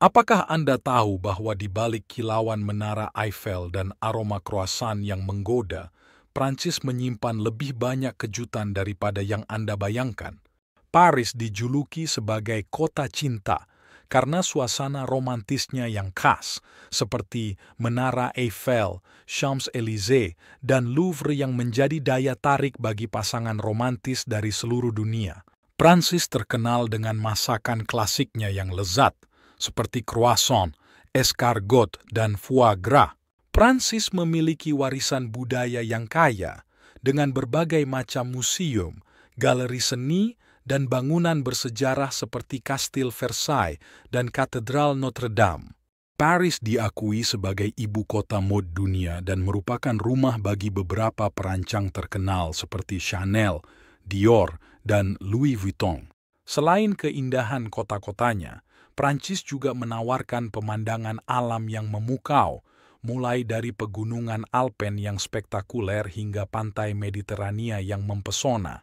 Apakah Anda tahu bahwa di balik kilauan menara Eiffel dan aroma kroasan yang menggoda, Prancis menyimpan lebih banyak kejutan daripada yang Anda bayangkan? Paris dijuluki sebagai kota cinta karena suasana romantisnya yang khas, seperti Menara Eiffel, Champs-Élysées, dan Louvre yang menjadi daya tarik bagi pasangan romantis dari seluruh dunia. Prancis terkenal dengan masakan klasiknya yang lezat, seperti croissant, escargot, dan foie gras. Prancis memiliki warisan budaya yang kaya dengan berbagai macam museum, galeri seni, dan bangunan bersejarah seperti Kastil Versailles dan Katedral Notre Dame. Paris diakui sebagai ibu kota mode dunia dan merupakan rumah bagi beberapa perancang terkenal seperti Chanel, Dior, dan Louis Vuitton. Selain keindahan kota-kotanya, Prancis juga menawarkan pemandangan alam yang memukau, mulai dari pegunungan Alpen yang spektakuler hingga pantai Mediterania yang mempesona.